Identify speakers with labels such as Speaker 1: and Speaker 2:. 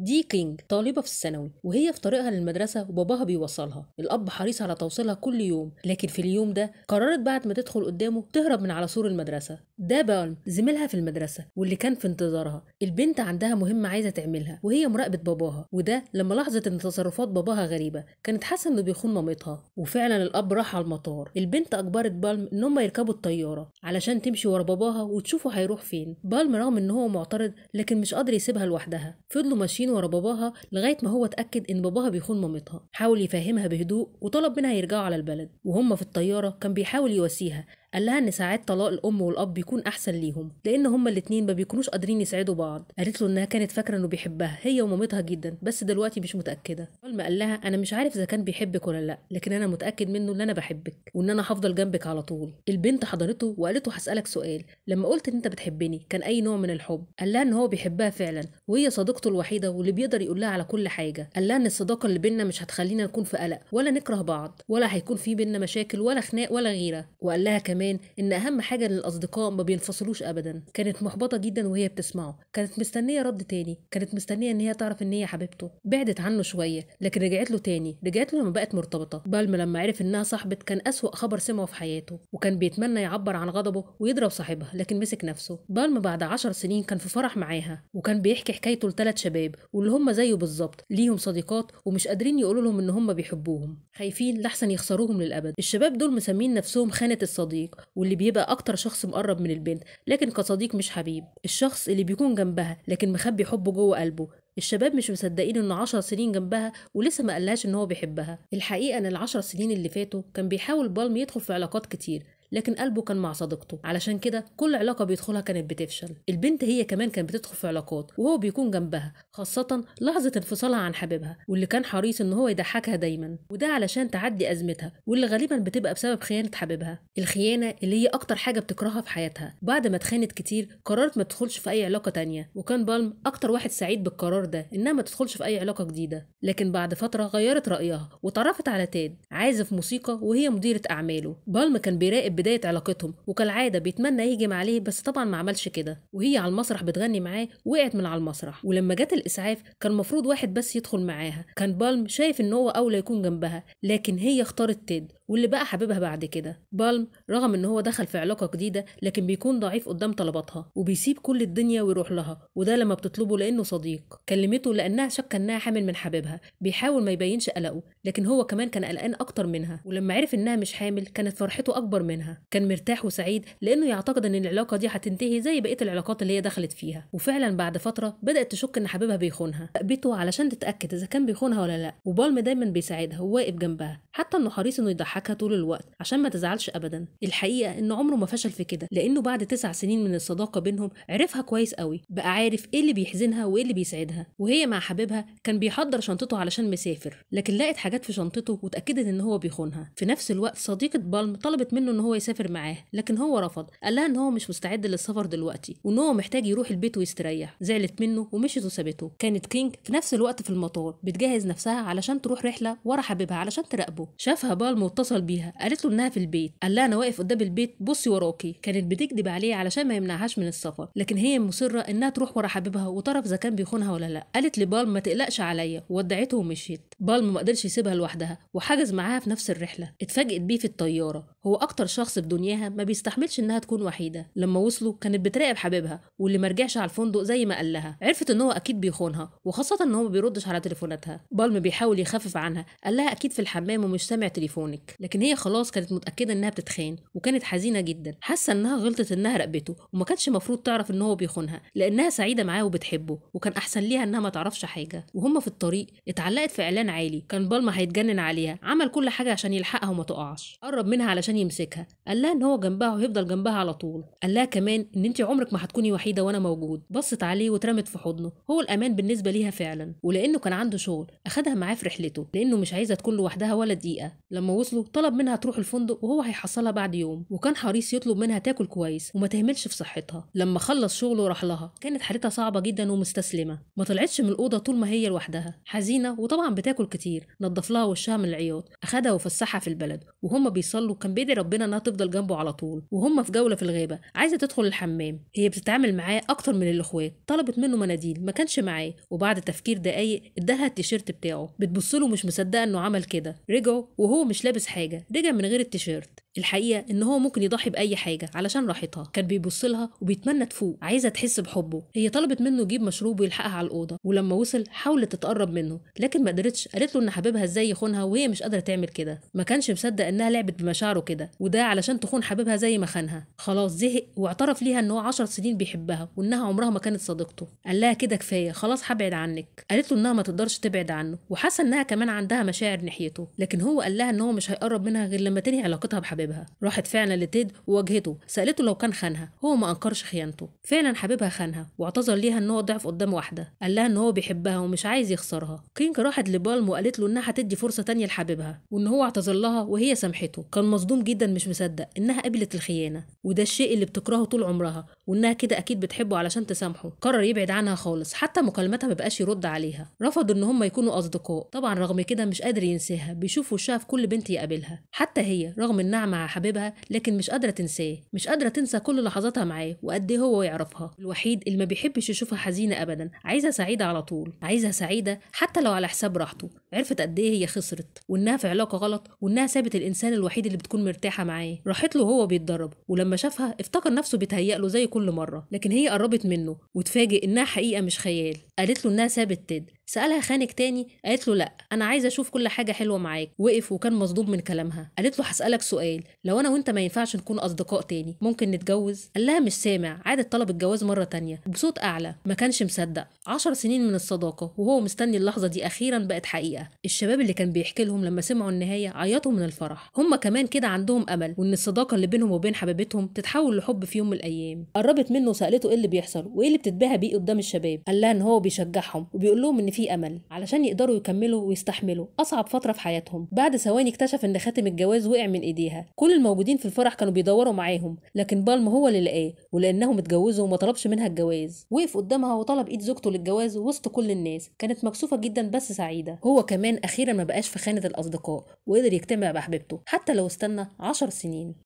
Speaker 1: دي كينج طالبة في الثانوي وهي في طريقها للمدرسة وباباها بيوصلها الأب حريص على توصيلها كل يوم لكن في اليوم ده قررت بعد ما تدخل قدامه تهرب من على سور المدرسة ده بالم زميلها في المدرسة واللي كان في انتظارها البنت عندها مهمة عايزة تعملها وهي مراقبة باباها وده لما لاحظت ان تصرفات باباها غريبة كانت حاسة انه بيخون مامتها وفعلا الأب راح على المطار البنت أجبرت بالم ان هم يركبوا الطيارة علشان تمشي ورا باباها وتشوفه هيروح فين بالم رغم ان هو معترض لكن مش قادر يسيبها لوحدها فضلوا ماشيين سنين ورا باباها لغايه ما هو اتاكد ان باباها بيخون مامتها حاول يفهمها بهدوء وطلب منها يرجعوا على البلد وهم في الطياره كان بيحاول يواسيها قال لها ان ساعات طلاق الام والاب بيكون احسن ليهم لان هما الاتنين ما بيكونوش قادرين يسعدوا بعض قالت له انها كانت فاكره انه بيحبها هي ومامتها جدا بس دلوقتي مش متاكده ما قال لها انا مش عارف اذا كان بيحبك ولا لا لكن انا متاكد منه ان انا بحبك وان انا هفضل جنبك على طول البنت حضنته وقالت له هسالك سؤال لما قلت ان انت بتحبني كان اي نوع من الحب قال لها ان هو بيحبها فعلا وهي صديقته الوحيده واللي بيقدر يقول لها على كل حاجه قال لها ان الصداقه اللي بينا مش هتخلينا نكون في قلق ولا نكره بعض ولا هيكون في بينا مشاكل ولا خناق ولا غيره وقال لها كمان كمان ان اهم حاجه ان الاصدقاء ما بينفصلوش ابدا كانت محبطه جدا وهي بتسمعه كانت مستنيه رد تاني كانت مستنيه ان هي تعرف ان هي حبيبته بعدت عنه شويه لكن رجعت له تاني رجعت له لما بقت مرتبطه بالما لما عرف انها صاحبه كان اسوا خبر سمعه في حياته وكان بيتمنى يعبر عن غضبه ويضرب صاحبها لكن مسك نفسه بالما بعد عشر سنين كان في فرح معاها وكان بيحكي حكايته لثلاث شباب واللي هم زيه بالظبط ليهم صديقات ومش قادرين يقولوا لهم ان هم بيحبوهم خايفين لاحسن يخسروهم للابد الشباب دول مسمين نفسهم خانه الصديق صديق واللي بيبقى أكتر شخص مقرب من البنت لكن كصديق مش حبيب الشخص اللي بيكون جنبها لكن مخبي حبه جوه قلبه الشباب مش مصدقين انه عشر سنين جنبها ولسه ما قالهاش ان هو بيحبها الحقيقه ان ال سنين اللي فاتوا كان بيحاول بالم يدخل في علاقات كتير لكن قلبه كان مع صديقته علشان كده كل علاقه بيدخلها كانت بتفشل البنت هي كمان كانت بتدخل في علاقات وهو بيكون جنبها خاصه لحظه انفصالها عن حبيبها واللي كان حريص ان هو يضحكها دايما وده علشان تعدي ازمتها واللي غالبا بتبقى بسبب خيانه حبيبها الخيانه اللي هي اكتر حاجه بتكرهها في حياتها بعد ما اتخانت كتير قررت ما تدخلش في اي علاقه تانية وكان بالم اكتر واحد سعيد بالقرار ده انها ما تدخلش في اي علاقه جديده لكن بعد فتره غيرت رايها وتعرفت على تاد عازف موسيقى وهي مديره اعماله بالم كان بيراقب بداية علاقتهم وكالعادة بيتمنى يهجم عليه بس طبعا ما عملش كده وهي على المسرح بتغني معاه وقعت من على المسرح ولما جت الإسعاف كان المفروض واحد بس يدخل معاها كان بالم شايف إن هو أولى يكون جنبها لكن هي اختارت تيد واللي بقى حبيبها بعد كده بالم رغم ان هو دخل في علاقه جديده لكن بيكون ضعيف قدام طلباتها وبيسيب كل الدنيا ويروح لها وده لما بتطلبه لانه صديق كلمته لانها شك انها حامل من حبيبها بيحاول ما يبينش قلقه لكن هو كمان كان قلقان اكتر منها ولما عرف انها مش حامل كانت فرحته اكبر منها كان مرتاح وسعيد لانه يعتقد ان العلاقه دي هتنتهي زي بقيه العلاقات اللي هي دخلت فيها وفعلا بعد فتره بدات تشك ان حبيبها بيخونها قبته علشان تتاكد اذا كان بيخونها ولا لا وبالم دايما بيساعدها وواقف جنبها حتى انه حريص انه يضحك بيضحكها طول الوقت عشان ما تزعلش ابدا الحقيقه ان عمره ما فشل في كده لانه بعد تسع سنين من الصداقه بينهم عرفها كويس قوي بقى عارف ايه اللي بيحزنها وايه اللي بيسعدها وهي مع حبيبها كان بيحضر شنطته علشان مسافر لكن لقت حاجات في شنطته وتاكدت ان هو بيخونها في نفس الوقت صديقه بالم طلبت منه ان هو يسافر معاه لكن هو رفض قال لها ان هو مش مستعد للسفر دلوقتي وان هو محتاج يروح البيت ويستريح زعلت منه ومشيت وسابته كانت كينج في نفس الوقت في المطار بتجهز نفسها علشان تروح رحله ورا حبيبها علشان تراقبه شافها بالم واتصل اتصل بيها قالت له انها في البيت قال لها انا واقف قدام البيت بصي وراكي كانت بتكذب عليه علشان ما يمنعهاش من السفر لكن هي مصره انها تروح ورا حبيبها وتعرف اذا كان بيخونها ولا لا قالت لبالم ما تقلقش عليا ودعته ومشيت بالم ما قدرش يسيبها لوحدها وحجز معاها في نفس الرحله اتفاجئت بيه في الطياره هو اكتر شخص في دنياها ما بيستحملش انها تكون وحيده لما وصلوا كانت بتراقب حبيبها واللي ما رجعش على الفندق زي ما قال لها عرفت ان هو اكيد بيخونها وخاصه ان هو ما بيردش على تليفوناتها بالم بيحاول يخفف عنها قال لها اكيد في الحمام ومش سامع تليفونك لكن هي خلاص كانت متاكده انها بتتخان وكانت حزينه جدا حاسه انها غلطت انها رقبته وما كانش المفروض تعرف ان هو بيخونها لانها سعيده معاه وبتحبه وكان احسن ليها انها ما تعرفش حاجه وهم في الطريق اتعلقت في اعلان عالي كان بالما هيتجنن عليها عمل كل حاجه عشان يلحقها وما تقعش قرب منها علشان يمسكها قال لها ان هو جنبها وهيفضل جنبها على طول قال لها كمان ان انت عمرك ما هتكوني وحيده وانا موجود بصت عليه واترمت في حضنه هو الامان بالنسبه ليها فعلا ولانه كان عنده شغل اخدها معاه في رحلته لانه مش عايزه تكون لوحدها ولا دقيقه لما وصلوا جوزه طلب منها تروح الفندق وهو هيحصلها بعد يوم وكان حريص يطلب منها تاكل كويس وما تهملش في صحتها لما خلص شغله راح لها كانت حالتها صعبه جدا ومستسلمه ما طلعتش من الاوضه طول ما هي لوحدها حزينه وطبعا بتاكل كتير نظف لها وشها من العياط اخدها وفسحها في البلد وهما بيصلوا كان بيدعي ربنا انها تفضل جنبه على طول وهما في جوله في الغابه عايزه تدخل الحمام هي بتتعامل معاه اكتر من الاخوات طلبت منه مناديل ما كانش معاه وبعد تفكير دقايق اداها التيشيرت بتاعه بتبص له مش مصدقه انه عمل كده رجعوا وهو مش لابس حاجه رجع من غير التيشيرت الحقيقه ان هو ممكن يضحي باي حاجه علشان راحتها كان بيبص لها وبيتمنى تفوق عايزه تحس بحبه هي طلبت منه يجيب مشروب ويلحقها على الاوضه ولما وصل حاولت تتقرب منه لكن ما قدرتش قالت له ان حبيبها ازاي يخونها وهي مش قادره تعمل كده ما كانش مصدق انها لعبت بمشاعره كده وده علشان تخون حبيبها زي ما خانها خلاص زهق واعترف ليها ان هو 10 سنين بيحبها وانها عمرها ما كانت صديقته قال لها كده كفايه خلاص هبعد عنك قالت له انها ما تقدرش تبعد عنه وحاسه انها كمان عندها مشاعر ناحيته لكن هو قال لها ان هو مش يقرب منها غير لما تنهي علاقتها بحبيبها راحت فعلا لتيد وواجهته سالته لو كان خانها هو ما انكرش خيانته فعلا حبيبها خانها واعتذر ليها ان هو ضعف قدام واحده قال لها ان هو بيحبها ومش عايز يخسرها كينج راحت لبالم وقالت له انها هتدي فرصه تانية لحبيبها وان هو اعتذر لها وهي سامحته كان مصدوم جدا مش مصدق انها قبلت الخيانه وده الشيء اللي بتكرهه طول عمرها وانها كده اكيد بتحبه علشان تسامحه قرر يبعد عنها خالص حتى مكالمتها بقاش يرد عليها رفض ان هم يكونوا اصدقاء طبعا رغم كده مش قادر ينساها بيشوف وشها في كل بنت يقابلها بتقابلها حتى هي رغم انها مع حبيبها لكن مش قادره تنساه مش قادره تنسى كل لحظاتها معاه وقد ايه هو يعرفها الوحيد اللي ما بيحبش يشوفها حزينه ابدا عايزها سعيده على طول عايزها سعيده حتى لو على حساب راحته عرفت قد ايه هي خسرت وانها في علاقه غلط وانها سابت الانسان الوحيد اللي بتكون مرتاحه معاه راحت له وهو بيتدرب ولما شافها افتكر نفسه بيتهيأ له زي كل مره لكن هي قربت منه وتفاجئ انها حقيقه مش خيال قالت له انها سابت تيد سالها خانك تاني قالت له لا انا عايزه اشوف كل حاجه حلوه معاك وقف وكان مصدوم من كلامها قالت له هسالك سؤال لو انا وانت ما ينفعش نكون اصدقاء تاني ممكن نتجوز قال لها مش سامع عاد طلب الجواز مره تانية بصوت اعلى ما كانش مصدق عشر سنين من الصداقه وهو مستني اللحظه دي اخيرا بقت حقيقه الشباب اللي كان بيحكي لهم لما سمعوا النهايه عيطوا من الفرح هم كمان كده عندهم امل وان الصداقه اللي بينهم وبين حبيبتهم تتحول لحب في يوم من الايام قربت منه وسالته ايه اللي بيحصل وايه اللي بتتباهى بيه قدام الشباب قال لها ان هو وبيشجعهم وبيقول لهم ان في امل علشان يقدروا يكملوا ويستحملوا اصعب فتره في حياتهم بعد ثواني اكتشف ان خاتم الجواز وقع من ايديها كل الموجودين في الفرح كانوا بيدوروا معاهم لكن بالم هو اللي لقاه ولانهم اتجوزوا وما طلبش منها الجواز وقف قدامها وطلب ايد زوجته للجواز وسط كل الناس كانت مكسوفه جدا بس سعيده هو كمان اخيرا ما بقاش في خانه الاصدقاء وقدر يجتمع بحبيبته حتى لو استنى عشر سنين